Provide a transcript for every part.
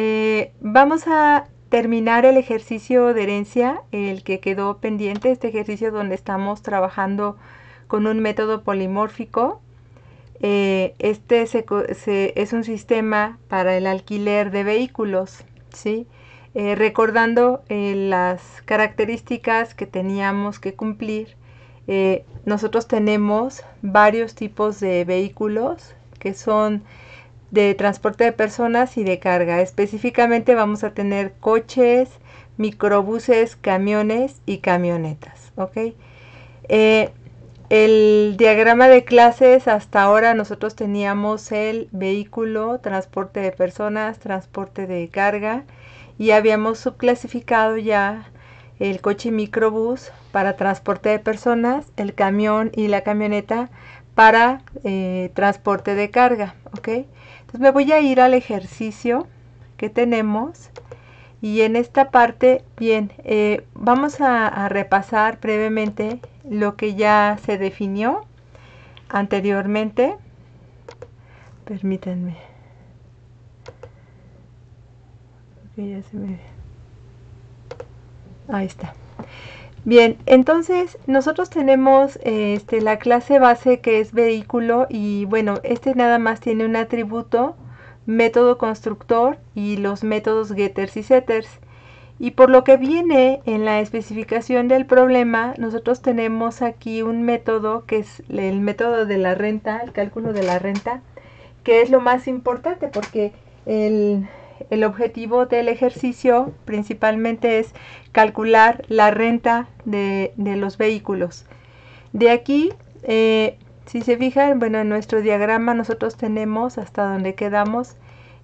Eh, vamos a terminar el ejercicio de herencia, el que quedó pendiente, este ejercicio donde estamos trabajando con un método polimórfico. Eh, este es un sistema para el alquiler de vehículos, ¿sí? Eh, recordando las características que teníamos que cumplir, nosotros tenemos varios tipos de vehículos que son de transporte de personas y de carga. Específicamente vamos a tener coches, microbuses, camiones y camionetas. ¿ok? Eh, el diagrama de clases hasta ahora nosotros teníamos el vehículo, transporte de personas, transporte de carga y habíamos subclasificado ya el coche y microbús para transporte de personas, el camión y la camioneta para eh, transporte de carga. ¿ok? Entonces me voy a ir al ejercicio que tenemos y en esta parte, bien, eh, vamos a, repasar brevemente lo que ya se definió anteriormente. Permítanme. Ahí está. Bien, entonces nosotros tenemos este, la clase base que es vehículo y bueno, este nada más tiene un atributo, método constructor y los métodos getters y setters. Y por lo que viene en la especificación del problema, nosotros tenemos aquí un método que es el método de la renta, el cálculo de la renta, que es lo más importante porque el, el objetivo del ejercicio principalmente es calcular la renta de, los vehículos. De aquí, eh, si se fijan, bueno, en nuestro diagrama nosotros tenemos hasta donde quedamos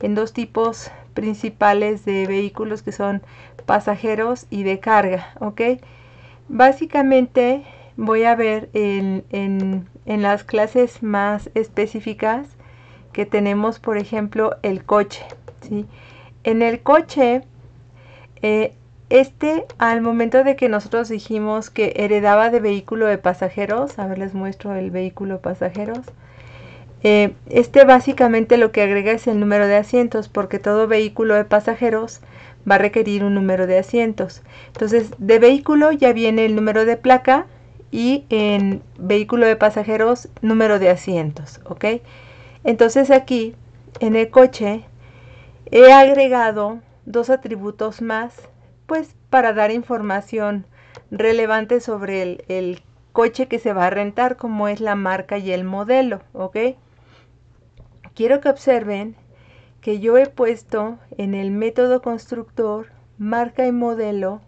en dos tipos principales de vehículos que son pasajeros y de carga, ¿ok? Básicamente voy a ver en las clases más específicas que tenemos, por ejemplo, el coche. ¿sí? En el coche, eh, este, al momento de que nosotros dijimos que heredaba de vehículo de pasajeros, a ver, les muestro el vehículo de pasajeros. Eh, este básicamente lo que agrega es el número de asientos, porque todo vehículo de pasajeros va a requerir un número de asientos. Entonces, de vehículo ya viene el número de placa y en vehículo de pasajeros, número de asientos, ¿ok? Entonces aquí, en el coche, he agregado dos atributos más, pues para dar información relevante sobre el, coche que se va a rentar, como es la marca y el modelo, ¿ok? Quiero que observen que yo he puesto en el método constructor marca y modelo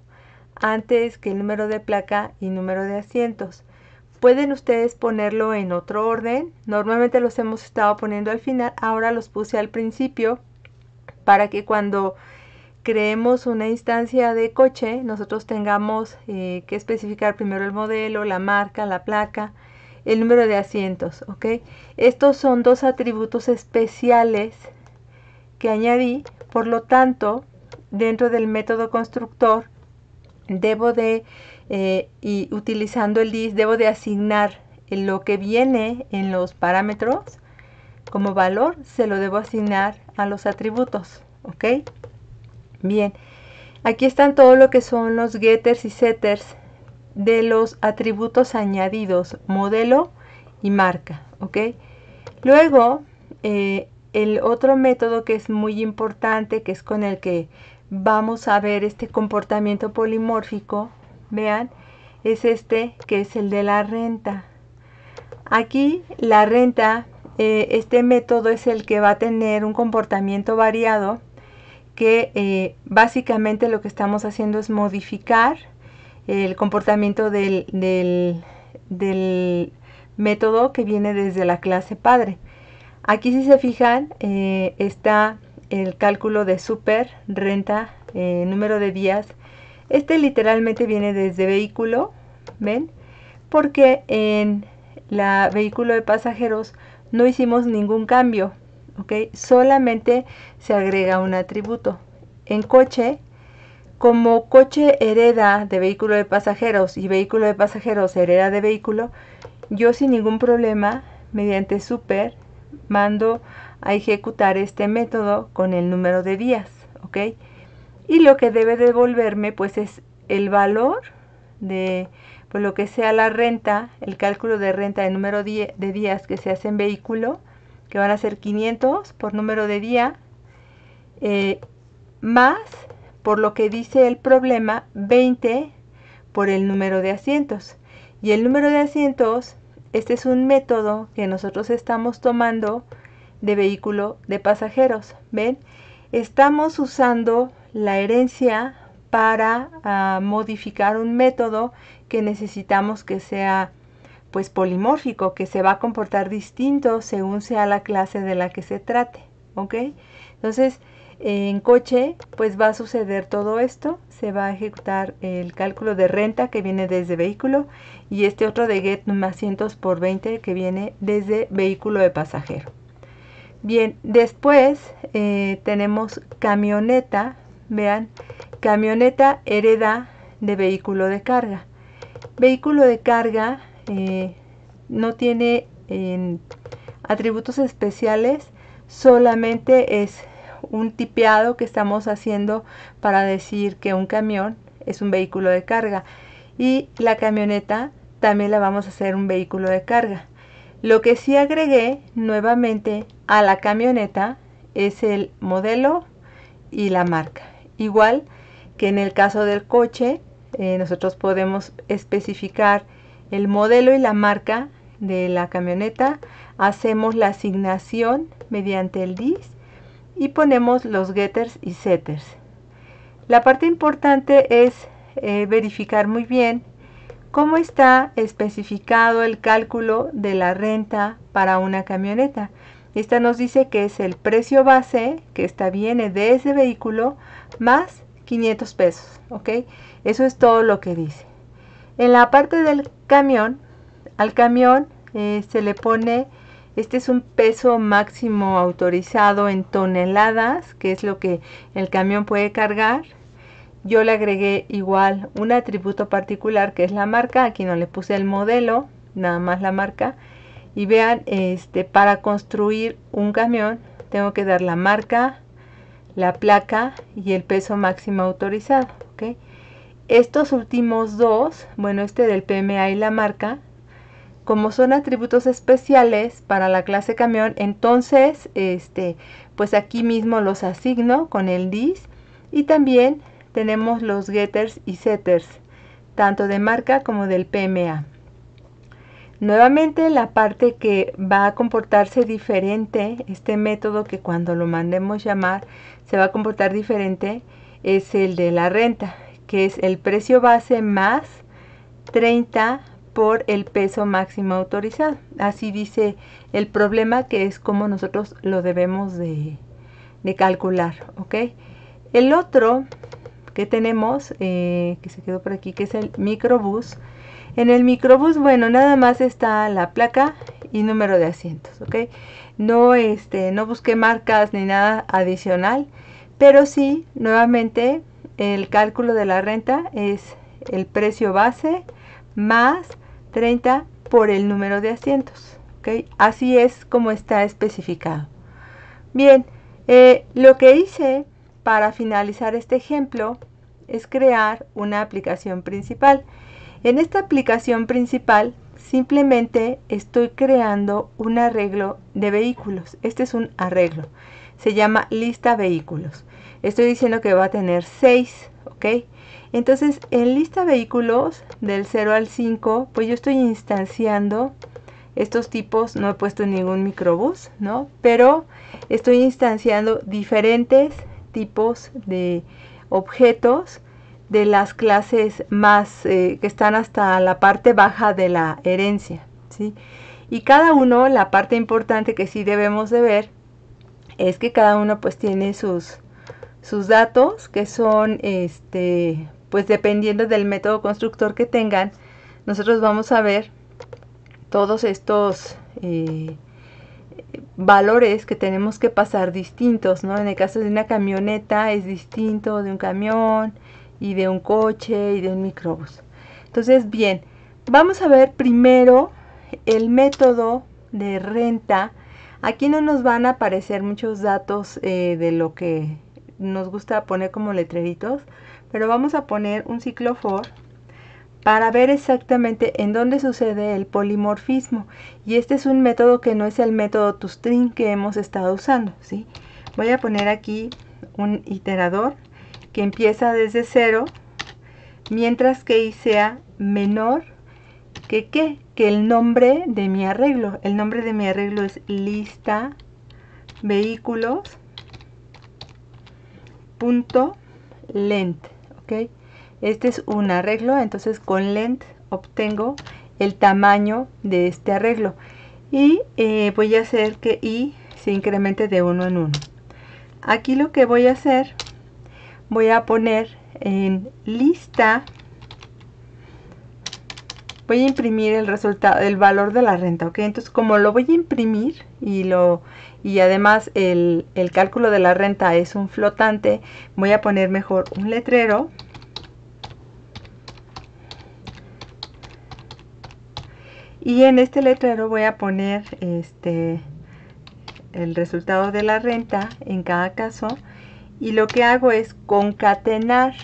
antes que el número de placa y número de asientos. Pueden ustedes ponerlo en otro orden. Normalmente los hemos estado poniendo al final. Ahora los puse al principio para que cuando creemos una instancia de coche, nosotros tengamos eh, que especificar primero el modelo, la marca, la placa, el número de asientos, ¿ok? Estos son dos atributos especiales que añadí, por lo tanto, dentro del método constructor debo de, eh, y utilizando el DIS, debo de asignar lo que viene en los parámetros como valor, se lo debo asignar a los atributos, ¿ok? Bien, aquí están todo lo que son los getters y setters de los atributos añadidos, modelo y marca, ¿ok? Luego, eh, el otro método que es muy importante, que es con el que vamos a ver este comportamiento polimórfico, vean, es este que es el de la renta. Aquí la renta, eh, este método es el que va a tener un comportamiento variado que eh, básicamente lo que estamos haciendo es modificar el comportamiento del, del, método que viene desde la clase padre. Aquí si se fijan eh, está el cálculo de super, renta, eh, número de días. Este literalmente viene desde vehículo, ¿ven? Porque en la vehículo de pasajeros no hicimos ningún cambio, ¿ok? Solamente se agrega un atributo. En coche, como coche hereda de vehículo de pasajeros y vehículo de pasajeros hereda de vehículo, yo sin ningún problema, mediante super, mando a ejecutar este método con el número de días, ¿ok? Y lo que debe devolverme pues es el valor de por pues, lo que sea la renta, el cálculo de renta de número de días que se hace en vehículo, que van a ser 500 por número de día, eh, más, por lo que dice el problema, 20 por el número de asientos. Y el número de asientos, este es un método que nosotros estamos tomando de vehículo de pasajeros. ¿Ven? Estamos usando la herencia para ah, modificar un método que necesitamos que sea pues polimórfico, que se va a comportar distinto según sea la clase de la que se trate. ¿Ok? Entonces, en coche, pues va a suceder todo esto. Se va a ejecutar el cálculo de renta que viene desde vehículo y este otro de get más cientos por 20 que viene desde vehículo de pasajero. Bien, después eh, tenemos camioneta, vean, camioneta hereda de vehículo de carga. Vehículo de carga eh, no tiene atributos especiales, solamente es un tipeado que estamos haciendo para decir que un camión es un vehículo de carga y la camioneta también la vamos a hacer un vehículo de carga. Lo que sí agregué nuevamente a la camioneta es el modelo y la marca. Igual que en el caso del coche, eh, nosotros podemos especificar el modelo y la marca de la camioneta, hacemos la asignación mediante el DIS y ponemos los getters y setters. La parte importante es eh, verificar muy bien cómo está especificado el cálculo de la renta para una camioneta. Esta nos dice que es el precio base que está viene de ese vehículo más 500 pesos, ¿ok? Eso es todo lo que dice. En la parte del camión, al camión eh, se le pone, este es un peso máximo autorizado en toneladas, que es lo que el camión puede cargar. Yo le agregué igual un atributo particular que es la marca, aquí no le puse el modelo, nada más la marca y vean este para construir un camión tengo que dar la marca la placa y el peso máximo autorizado estos últimos dos bueno este del PMA y la marca como son atributos especiales para la clase camión entonces este pues aquí mismo los asigno con el dis y también tenemos los getters y setters tanto de marca como del PMA Nuevamente la parte que va a comportarse diferente, este método que cuando lo mandemos llamar se va a comportar diferente, es el de la renta, que es el precio base más 30 por el peso máximo autorizado. Así dice el problema que es como nosotros lo debemos de, calcular. El otro que tenemos, eh, que se quedó por aquí, que es el microbús, en el microbús, bueno, nada más está la placa y número de asientos, ¿ok? No, este, no busqué marcas ni nada adicional, pero sí, nuevamente, el cálculo de la renta es el precio base más 30 por el número de asientos, ¿ok? Así es como está especificado. Bien, eh, lo que hice para finalizar este ejemplo es crear una aplicación principal. En esta aplicación principal simplemente estoy creando un arreglo de vehículos. Este es un arreglo. Se llama lista vehículos. Estoy diciendo que va a tener 6, ¿ok? Entonces, en lista vehículos del 0 al 5, pues yo estoy instanciando estos tipos, no he puesto ningún microbús, ¿no? Pero estoy instanciando diferentes tipos de objetos de las clases más eh, que están hasta la parte baja de la herencia, ¿sí? Y cada uno, la parte importante que sí debemos de ver es que cada uno pues tiene sus, sus datos que son, este, pues dependiendo del método constructor que tengan, nosotros vamos a ver todos estos eh, valores que tenemos que pasar distintos, ¿no? En el caso de una camioneta es distinto de un camión, y de un coche y de un microbús. Entonces, bien, vamos a ver primero el método de renta. Aquí no nos van a aparecer muchos datos eh, de lo que nos gusta poner como letreritos, pero vamos a poner un ciclo for para ver exactamente en dónde sucede el polimorfismo. Y este es un método que no es el método ToString que hemos estado usando, ¿sí? Voy a poner aquí un iterador que empieza desde cero, mientras que i sea menor que qué? Que el nombre de mi arreglo. El nombre de mi arreglo es lista vehículos punto lent, ¿ok? Este es un arreglo, entonces con lent obtengo el tamaño de este arreglo. Y eh, voy a hacer que i se incremente de uno en uno. Aquí lo que voy a hacer voy a poner en lista voy a imprimir el resultado el valor de la renta ok entonces como lo voy a imprimir y lo y además el, cálculo de la renta es un flotante voy a poner mejor un letrero y en este letrero voy a poner este el resultado de la renta en cada caso y lo que hago es concatenar.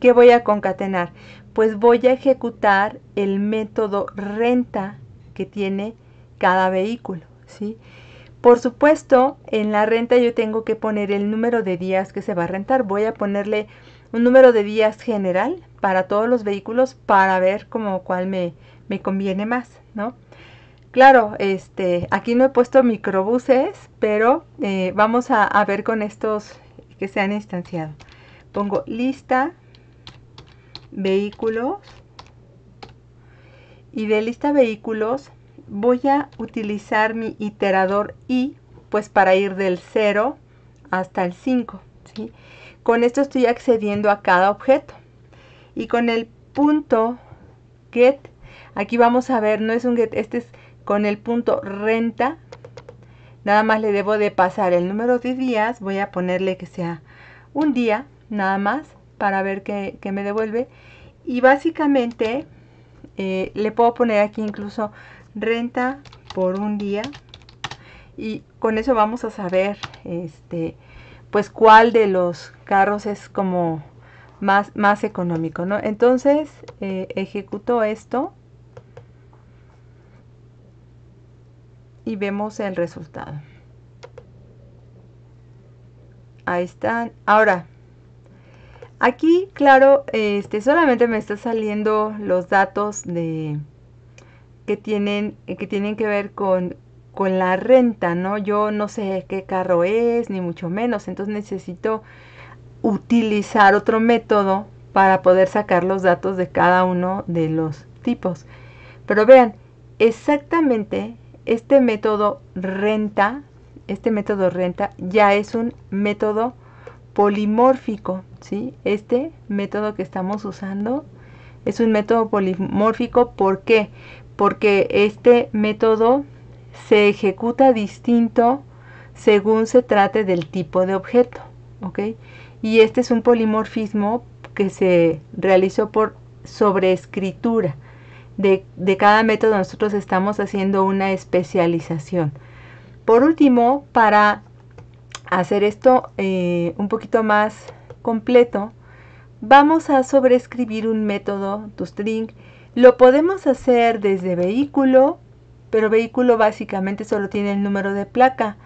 ¿Qué voy a concatenar? Pues voy a ejecutar el método renta que tiene cada vehículo, ¿sí? Por supuesto, en la renta yo tengo que poner el número de días que se va a rentar. Voy a ponerle un número de días general para todos los vehículos para ver como cuál me, conviene más, ¿no? Claro, este, aquí no he puesto microbuses, pero eh, vamos a, a, ver con estos que se han instanciado. Pongo lista, vehículos y de lista vehículos voy a utilizar mi iterador y pues para ir del 0 hasta el 5. Con esto estoy accediendo a cada objeto. Y con el punto get, aquí vamos a ver, no es un get, este es con el punto renta, Nada más le debo de pasar el número de días, voy a ponerle que sea un día, nada más, para ver qué, me devuelve. Y básicamente eh, le puedo poner aquí incluso renta por un día. Y con eso vamos a saber, este, pues cuál de los carros es como más, más económico, ¿no? Entonces eh, ejecuto esto y vemos el resultado. Ahí están. Ahora, aquí, claro, este, solamente me está saliendo los datos de, que, tienen, que tienen que ver con, con la renta, ¿no? Yo no sé qué carro es, ni mucho menos. Entonces necesito utilizar otro método para poder sacar los datos de cada uno de los tipos. Pero vean, exactamente este método renta, este método renta ya es un método polimórfico, ¿sí? Este método que estamos usando es un método polimórfico, ¿por qué? Porque este método se ejecuta distinto según se trate del tipo de objeto, Y este es un polimorfismo que se realizó por sobreescritura de, cada método nosotros estamos haciendo una especialización. Por último, para hacer esto eh, un poquito más completo, vamos a sobreescribir un método toString. Lo podemos hacer desde vehículo, pero vehículo básicamente solo tiene el número de placa.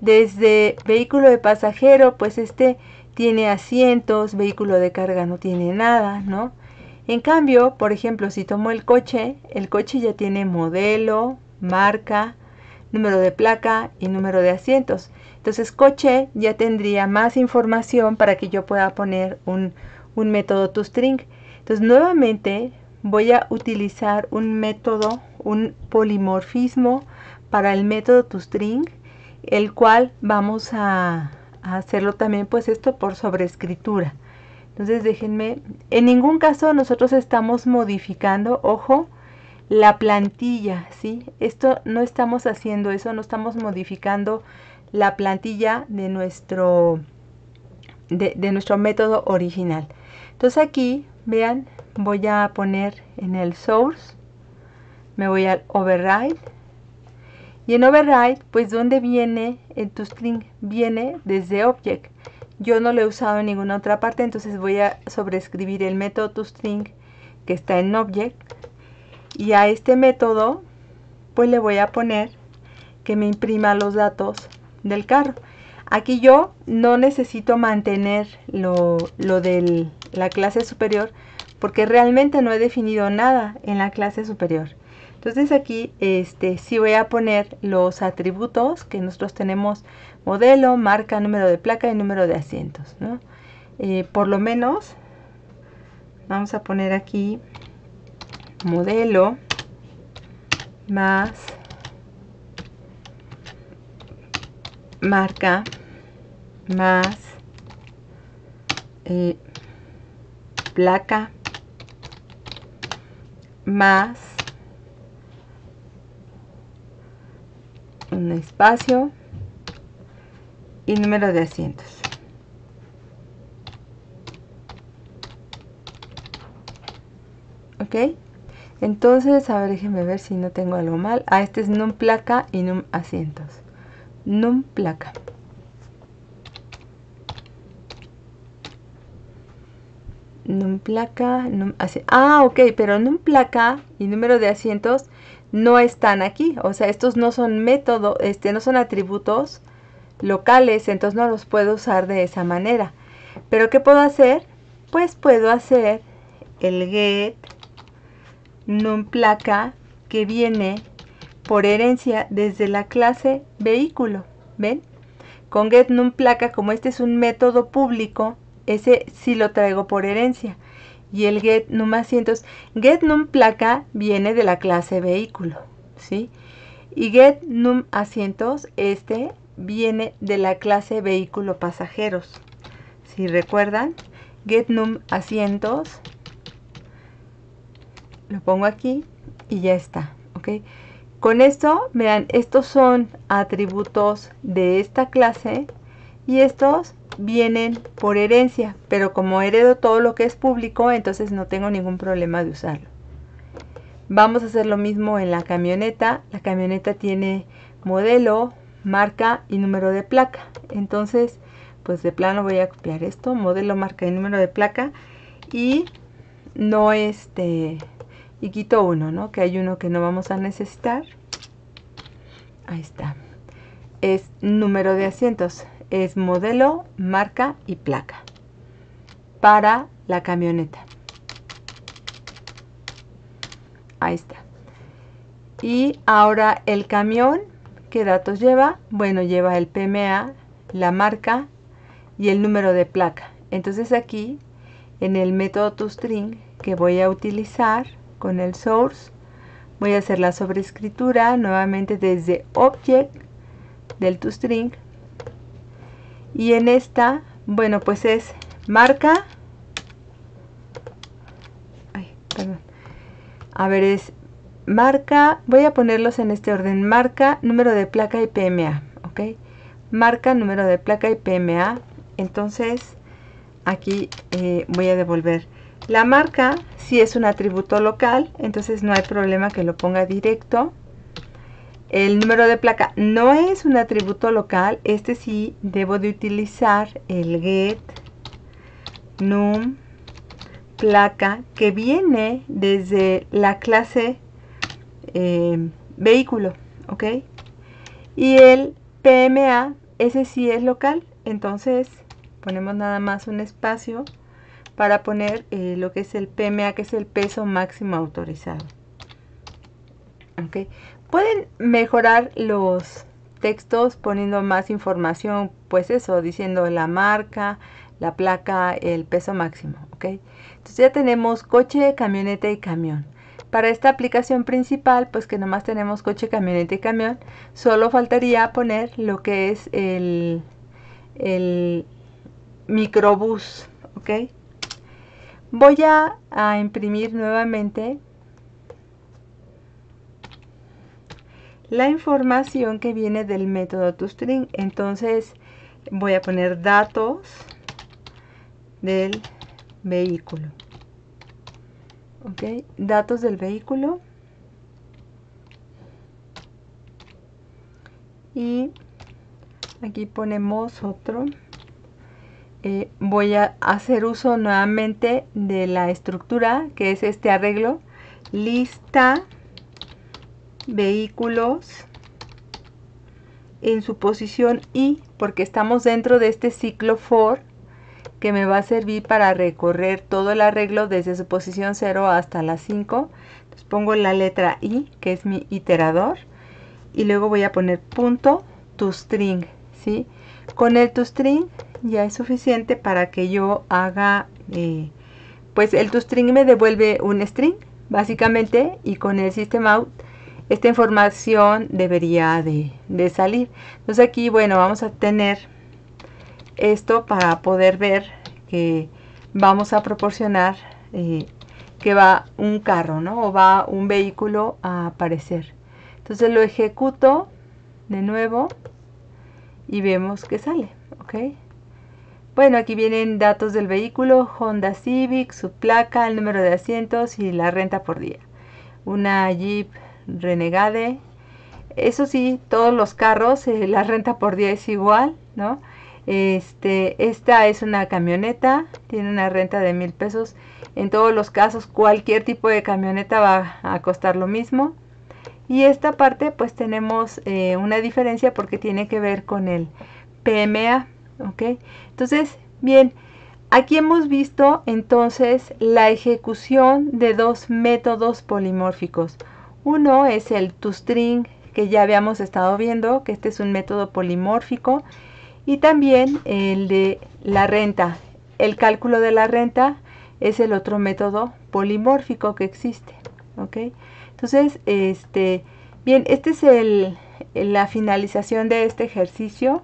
Desde vehículo de pasajero, pues este tiene asientos, vehículo de carga no tiene nada, ¿no? En cambio, por ejemplo, si tomo el coche, el coche ya tiene modelo, marca, número de placa y número de asientos. Entonces coche ya tendría más información para que yo pueda poner un, método toString. Entonces nuevamente voy a utilizar un método, un polimorfismo para el método toString, el cual vamos a, hacerlo también pues esto por sobreescritura. Entonces déjenme, en ningún caso nosotros estamos modificando, ojo, la plantilla, ¿sí? Esto no estamos haciendo eso, no estamos modificando la plantilla de nuestro, de, nuestro método original. Entonces aquí, vean, voy a poner en el source, me voy al override, y en override, pues ¿dónde viene el toString? Viene desde object. Yo no lo he usado en ninguna otra parte, entonces voy a sobreescribir el método toString que está en Object. Y a este método, pues le voy a poner que me imprima los datos del carro. Aquí yo no necesito mantener lo, de la clase superior porque realmente no he definido nada en la clase superior. Entonces aquí este, sí voy a poner los atributos que nosotros tenemos modelo, marca, número de placa y número de asientos. ¿no? Eh, por lo menos, vamos a poner aquí modelo más marca más eh, placa más un espacio y número de asientos. ¿Ok? Entonces, a ver, déjenme ver si no tengo algo mal. Ah, este es num placa y num asientos. Num placa. Num placa, num Ah, ok, pero num placa y número de asientos no están aquí. O sea, estos no son método, este, no son atributos locales, entonces no los puedo usar de esa manera. Pero ¿qué puedo hacer? Pues puedo hacer el get num que viene por herencia desde la clase vehículo. ¿Ven? Con get num como este es un método público, ese sí lo traigo por herencia. Y el get num get placa viene de la clase vehículo, ¿sí? Y get num este viene de la clase vehículo pasajeros. Si recuerdan, getNum asientos, lo pongo aquí y ya está. ¿ok? Con esto, vean, estos son atributos de esta clase y estos vienen por herencia, pero como heredo todo lo que es público, entonces no tengo ningún problema de usarlo. Vamos a hacer lo mismo en la camioneta. La camioneta tiene modelo, marca y número de placa. Entonces, pues de plano voy a copiar esto, modelo, marca y número de placa y no este y quito uno, ¿no? Que hay uno que no vamos a necesitar. Ahí está. Es número de asientos, es modelo, marca y placa para la camioneta. Ahí está. Y ahora el camión ¿Qué datos lleva? Bueno, lleva el PMA, la marca y el número de placa. Entonces aquí, en el método toString que voy a utilizar con el source, voy a hacer la sobrescritura nuevamente desde object del toString. Y en esta, bueno, pues es marca. perdón. A ver, es Marca, voy a ponerlos en este orden, marca, número de placa y PMA, ¿ok? Marca, número de placa y PMA. Entonces, aquí eh, voy a devolver. La marca, si es un atributo local, entonces no hay problema que lo ponga directo. El número de placa no es un atributo local, este sí debo de utilizar el get num placa que viene desde la clase Em, vehículo, ¿ok? Y el PMA, ese sí es local, entonces ponemos nada más un espacio para poner eh, lo que es el PMA, que es el peso máximo autorizado. ¿Ok? Pueden mejorar los textos poniendo más información, pues eso, diciendo la marca, la placa, el peso máximo, ¿ok? Entonces ya tenemos coche, camioneta y camión. Para esta aplicación principal, pues que nomás tenemos coche, camioneta y camión, solo faltaría poner lo que es el, microbús, Voy a, a imprimir nuevamente la información que viene del método toString. Entonces voy a poner datos del vehículo datos del vehículo y aquí ponemos otro eh, voy a hacer uso nuevamente de la estructura que es este arreglo lista vehículos en su posición y porque estamos dentro de este ciclo for que me va a servir para recorrer todo el arreglo desde su posición 0 hasta la 5. Entonces pongo la letra I, que es mi iterador, y luego voy a poner punto toString, ¿sí? Con el toString ya es suficiente para que yo haga, eh, pues el toString me devuelve un string, básicamente, y con el systemOut esta información debería de, de salir. Entonces aquí, bueno, vamos a tener esto para poder ver que vamos a proporcionar eh, que va un carro, ¿no? O va un vehículo a aparecer. Entonces lo ejecuto de nuevo y vemos que sale, ¿ok? Bueno, aquí vienen datos del vehículo, Honda Civic, su placa, el número de asientos y la renta por día. Una Jeep Renegade. Eso sí, todos los carros, eh, la renta por día es igual, ¿no? Este, esta es una camioneta, tiene una renta de mil pesos. En todos los casos, cualquier tipo de camioneta va a costar lo mismo. Y esta parte, pues tenemos eh, una diferencia porque tiene que ver con el PMA. ¿Ok? Entonces, bien, aquí hemos visto entonces la ejecución de dos métodos polimórficos. Uno es el ToString que ya habíamos estado viendo, que este es un método polimórfico y también el de la renta. El cálculo de la renta es el otro método polimórfico que existe. ¿ok? Entonces, este, bien, este es el, la finalización de este ejercicio.